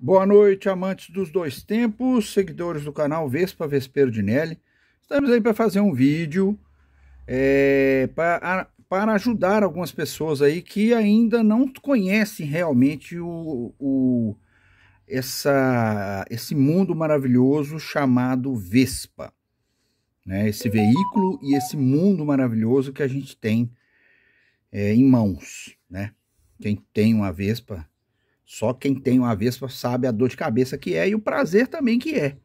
Boa noite, amantes dos dois tempos, seguidores do canal Vespa Vespeiro de Nelly. Estamos aí para fazer um vídeo é, para, para ajudar algumas pessoas aí que ainda não conhecem realmente o, o, essa, esse mundo maravilhoso chamado Vespa. Né? Esse veículo e esse mundo maravilhoso que a gente tem é, em mãos. Né? Quem tem uma Vespa só quem tem uma Vespa sabe a dor de cabeça que é e o prazer também que é.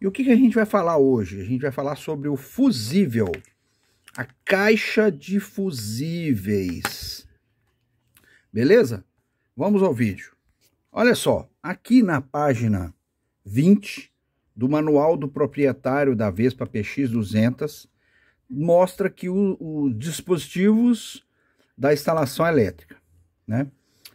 E o que, que a gente vai falar hoje? A gente vai falar sobre o fusível, a caixa de fusíveis. Beleza? Vamos ao vídeo. Olha só, aqui na página 20 do manual do proprietário da Vespa PX200, mostra que os dispositivos da instalação elétrica, né?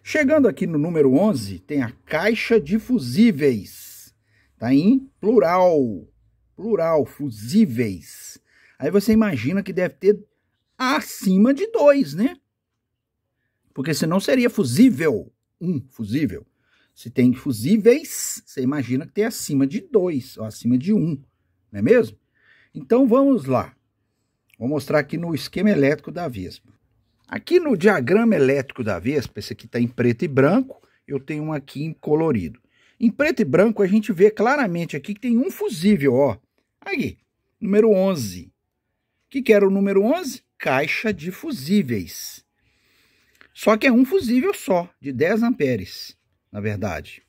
Chegando aqui no número 11, tem a caixa de fusíveis. Tá em plural. Plural, fusíveis. Aí você imagina que deve ter acima de dois, né? Porque senão seria fusível. Um fusível. Se tem fusíveis, você imagina que tem acima de dois, ou acima de um, não é mesmo? Então vamos lá. Vou mostrar aqui no esquema elétrico da Vespa. Aqui no diagrama elétrico da Vespa, esse aqui está em preto e branco, eu tenho um aqui em colorido. Em preto e branco a gente vê claramente aqui que tem um fusível, ó. Aqui, número 11. O que, que era o número 11? Caixa de fusíveis. Só que é um fusível só, de 10 amperes, na verdade.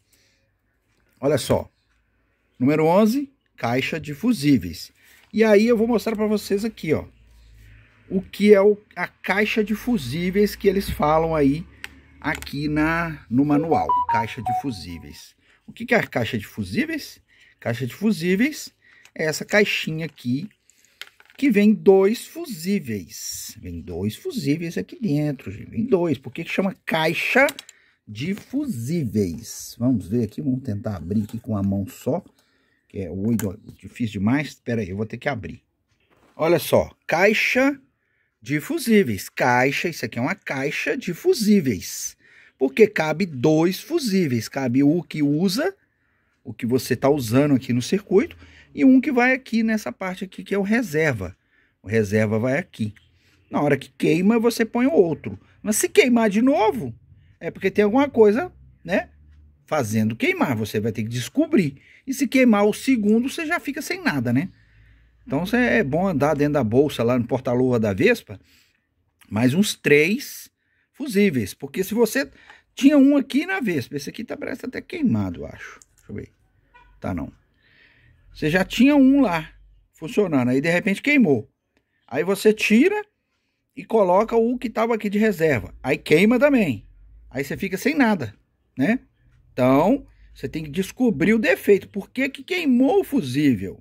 Olha só. Número 11, caixa de fusíveis. E aí eu vou mostrar para vocês aqui, ó o que é o, a caixa de fusíveis que eles falam aí aqui na, no manual, caixa de fusíveis. O que, que é a caixa de fusíveis? Caixa de fusíveis é essa caixinha aqui que vem dois fusíveis. Vem dois fusíveis aqui dentro, gente. Vem dois. Por que, que chama caixa de fusíveis? Vamos ver aqui, vamos tentar abrir aqui com a mão só. Que é oito, difícil demais. Espera aí, eu vou ter que abrir. Olha só, caixa de fusíveis. Caixa, isso aqui é uma caixa de fusíveis. Porque cabe dois fusíveis. Cabe o que usa, o que você está usando aqui no circuito, e um que vai aqui nessa parte aqui, que é o reserva. O reserva vai aqui. Na hora que queima, você põe o outro. Mas se queimar de novo, é porque tem alguma coisa, né? Fazendo queimar. Você vai ter que descobrir. E se queimar o segundo, você já fica sem nada, né? Então é, é bom andar dentro da bolsa lá no porta-luva da Vespa, mais uns três fusíveis, porque se você tinha um aqui na Vespa, esse aqui tá parece até queimado, acho. Deixa eu ver. Tá não. Você já tinha um lá funcionando, aí de repente queimou. Aí você tira e coloca o que estava aqui de reserva. Aí queima também. Aí você fica sem nada, né? Então, você tem que descobrir o defeito. Por que, que queimou o fusível?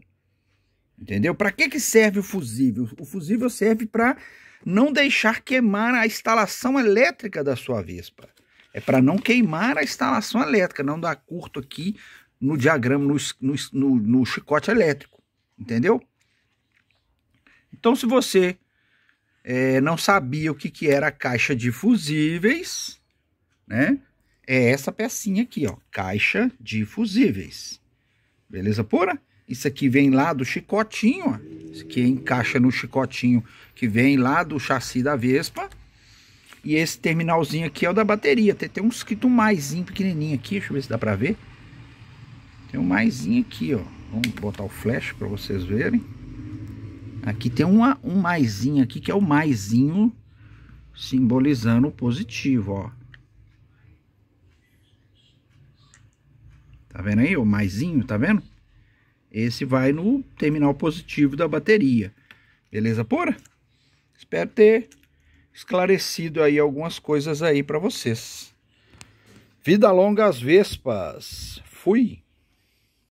Entendeu? Para que, que serve o fusível? O fusível serve para não deixar queimar a instalação elétrica da sua Vespa. É para não queimar a instalação elétrica, não dar curto aqui no diagrama, no, no, no chicote elétrico. Entendeu? Então, se você é, não sabia o que, que era a caixa de fusíveis, né? É essa pecinha aqui, ó, caixa de fusíveis. Beleza pura? Isso aqui vem lá do chicotinho, ó. Isso aqui encaixa no chicotinho que vem lá do chassi da Vespa. E esse terminalzinho aqui é o da bateria. Tem, tem um escrito mais pequenininho aqui. Deixa eu ver se dá pra ver. Tem um mais aqui, ó. Vamos botar o flash pra vocês verem. Aqui tem uma, um mais aqui, que é o mais simbolizando o positivo, ó. Tá vendo aí o maisinho, tá vendo? Esse vai no terminal positivo da bateria. Beleza pura? Espero ter esclarecido aí algumas coisas aí para vocês. Vida longa às vespas. Fui.